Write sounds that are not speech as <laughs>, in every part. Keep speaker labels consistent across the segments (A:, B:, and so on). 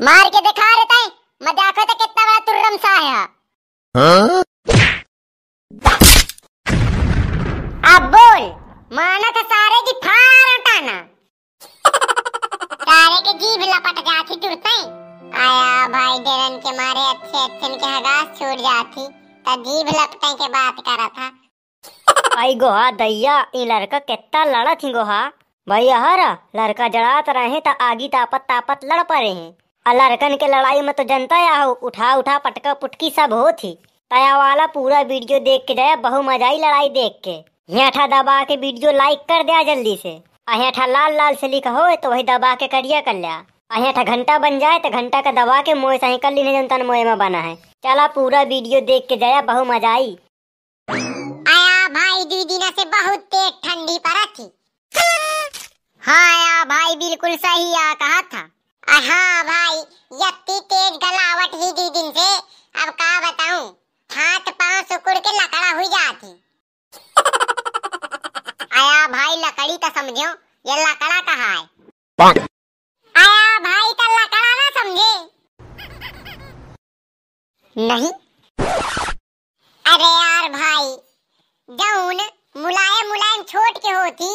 A: मार के दिखा रहे थे मैं देखो तो कितना बड़ा तुर्रम सा है हां अब बोल माना था तो सारे की फार हटाना सारे के जीभ लपट जाती तुरते आया भाई डरन के मारे अच्छे अच्छे के हगास छूट जाती तो जीभ लपटे के बात करा था आई गोहा दैया ये लड़का कितना लड़ा थी गोहा भैया हर लड़का जड़ात रहे तो आगी तापत तापत लड़ पा रहे हैं अलरकन के लड़ाई में तो जनता या हो उठा उठा पटका पुटकी सब हो थी तया वाला पूरा वीडियो देख के जाया बहु मजाई लड़ाई देख के हेठा दबा के वीडियो लाइक कर दिया जल्दी से अहेठा लाल लाल से लिखा हो तो वही दबा के करिया कर लिया अहेठा घंटा बन जाए तो घंटा का दबा के मोए सही कर लीने जनता तो मोए में बना है चला पूरा वीडियो देख के जाया बहु मजाई आया भाई दीदी ना से बहुत तेज ठंडी पड़ा थी <laughs> हाँ आया भाई बिल्कुल सही आ कहा था हाँ भाई यत्ती तेज गलावट ही दी दिन से अब का बताऊं हाथ पांव सुकुड़ के लकड़ा हुई जाती <laughs> आया भाई लकड़ी का समझो ये लकड़ा कहा
B: है
A: आया भाई का लकड़ा ना समझे नहीं अरे यार भाई जौन मुलायम मुलायम छोट के होती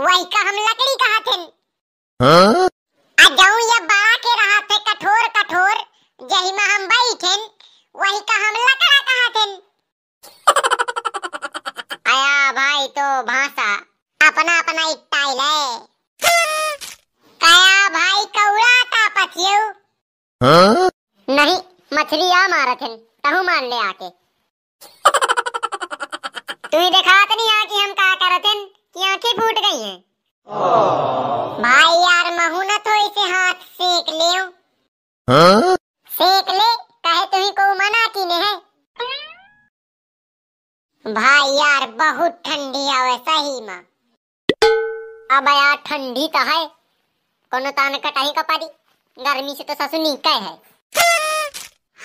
A: वही का हम लकड़ी कहा थे हाँ? मछलियां मारथन तहु मान ले आके तू ही देखा तो नहीं आके हम का करथन कि आंखें फूट गई हैं भाई यार महू ना तो इसे हाथ सेक ले हां सेक ले कहे तू ही को मना की ने है भाई यार बहुत ठंडी आवे सही में अब यार ठंडी तो है कोनो तान का पड़ी गर्मी से तो ससु नीका है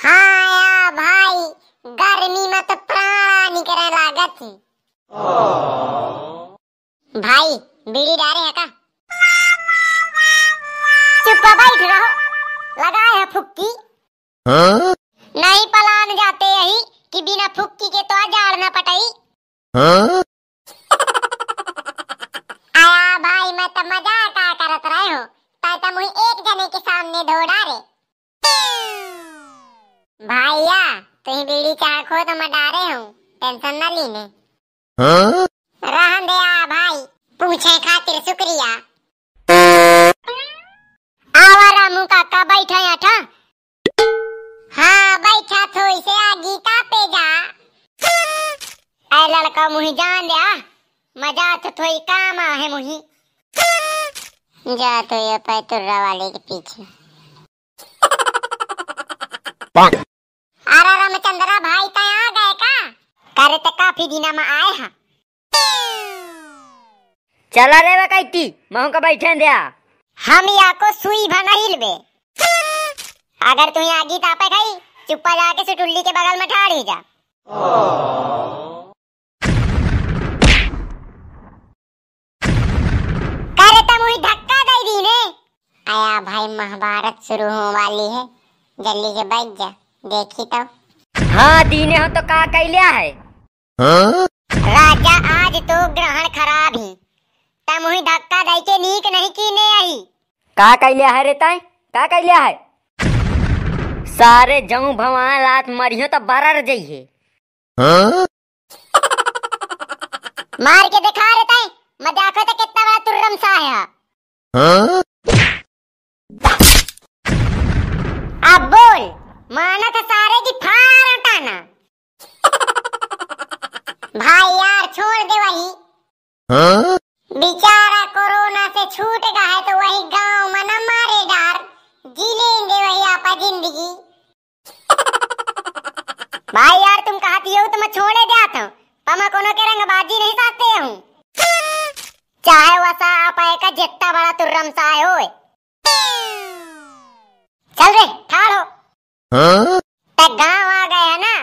A: हाँ या भाई गर्मी में तो प्राण निकले लागत भाई बीड़ी डारे है का चुप बैठ रहो लगाए है फुक्की हाँ? नहीं पलान जाते यही कि बिना फुक्की के तो जाड़ न पटई हाँ? आया भाई मैं तो मजाक करत रहे हो ताता तो मुझे एक जने के सामने धोडा रहे भैया तुम बीड़ी चाखो तो मैं डारे हूँ टेंशन न लीने हाँ? रहन दे आ भाई पूछे खातिर शुक्रिया आवारा मुँह काका बैठा या था हाँ बैठा तो इसे आ गीता पे जा ऐ लड़का मुहि जान दे आ मजा तो थोड़ी काम आ है मुहि जा तो ये पैतुर्रा वाले के पीछे कारे ते काफी दिन में आए हा चला रे बकैती महू का बैठे दिया हम या को सुई भना हिलबे अगर तू यहाँ गीत आपे गई चुप्पा जाके सुटुल्ली के बगल में ठाड़ ही जा करे तो मुई धक्का दे दी ने आया भाई महाभारत शुरू होने वाली है जल्दी से बैठ जा देखी तो हाँ दीने हो तो का कैलिया है
B: राजा
A: आज तो ग्रहण खराब ही तम ही धक्का दई के नीक नहीं कीने आई का कह लिया है रे तय का कह लिया है सारे जऊ भवान रात मरियो तो बरर जइहे हाँ? मार के दिखा रे तय मजाक तो कितना बड़ा तुर्रम सा है हां भाई यार छोड़ दे वही हाँ? बेचारा कोरोना से छूट गया है तो वही गांव में न मारे डार जी लेंगे वही आपा जिंदगी <laughs> भाई यार तुम कहती हो तो मैं छोड़े दिया था मैं कोनो के रंग बाजी नहीं साधते हूँ चाहे वसा आप आए का जितना बड़ा तुर्रम सा हो चल रे ठाड़ हो हाँ? गांव आ गया ना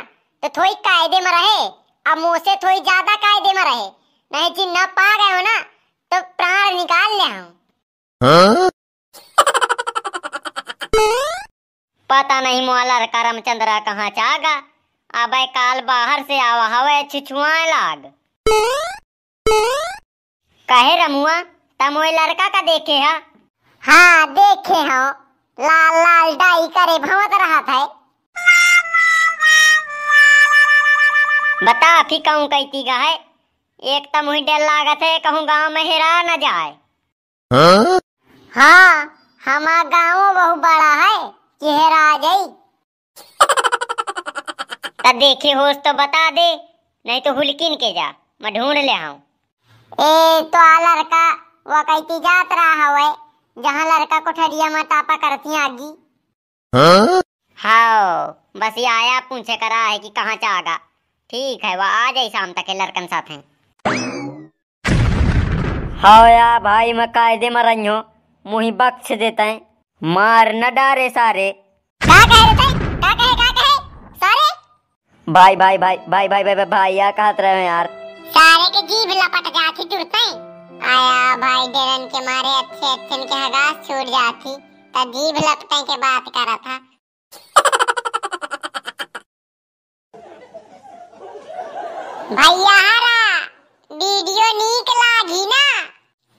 A: तो थोड़ी कायदे में रहे अब मुँह से थोड़ी ज्यादा कायदे में रहे नहीं जी न पा गए हो ना तो प्राण निकाल ले हूँ हाँ? पता नहीं मोहला का कहाँ चागा अब काल बाहर से आवा हवे छिछुआ लाग कहे रमुआ तम वो लड़का का देखे हा हाँ देखे हो लाल लाल डाई करे भवत रहा था बता अभी कहूँ कैती का है एक तो मुही डर लागत है कहूँ गाँव में हेरा न जाए हाँ, हाँ हमारा गाँव बहुत बड़ा है कि हेरा आ जाई <laughs> तो देखे होश तो बता दे नहीं तो हुलकिन के जा मैं ढूंढ ले आऊँ ए तो आ लड़का वो कैती जात रहा हवे जहाँ लड़का को ठरिया में तापा करती आगी हाँ? हाँ बस ये आया पूछे करा है कि कहाँ चागा ठीक है वो आ जाए शाम तक लड़कन साथ हैं हाँ यार भाई मैं कायदे में रही हूँ मुही बख्श देते हैं मार न डारे सारे का कहे भाई भाई भाई भाई भाई भाई भाई, भाई यार कहत रहे हो यार सारे के जीभ लपट जाती तुरते आया भाई डरन के मारे अच्छे अच्छे के हगास छूट जाती तब जीभ लपटे के बात करा था भैया हरा वीडियो नीक लागी ना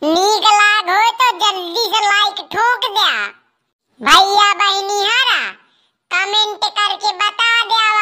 A: नीक लाग हो तो जल्दी से लाइक ठोक दिया भैया बहनी हरा कमेंट करके बता दिया